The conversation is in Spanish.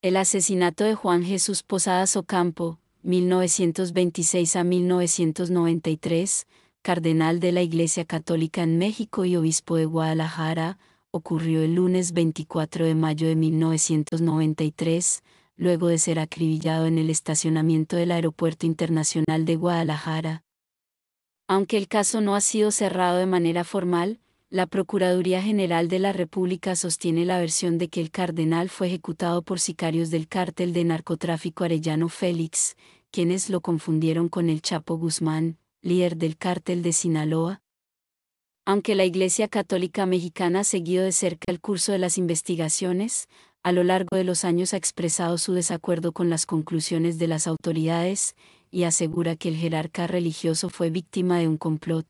El asesinato de Juan Jesús Posadas Ocampo, 1926 a 1993, cardenal de la Iglesia Católica en México y obispo de Guadalajara, ocurrió el lunes 24 de mayo de 1993, luego de ser acribillado en el estacionamiento del Aeropuerto Internacional de Guadalajara. Aunque el caso no ha sido cerrado de manera formal, la Procuraduría General de la República sostiene la versión de que el cardenal fue ejecutado por sicarios del cártel de narcotráfico Arellano Félix, quienes lo confundieron con el Chapo Guzmán, líder del cártel de Sinaloa. Aunque la Iglesia Católica Mexicana ha seguido de cerca el curso de las investigaciones, a lo largo de los años ha expresado su desacuerdo con las conclusiones de las autoridades, y asegura que el jerarca religioso fue víctima de un complot.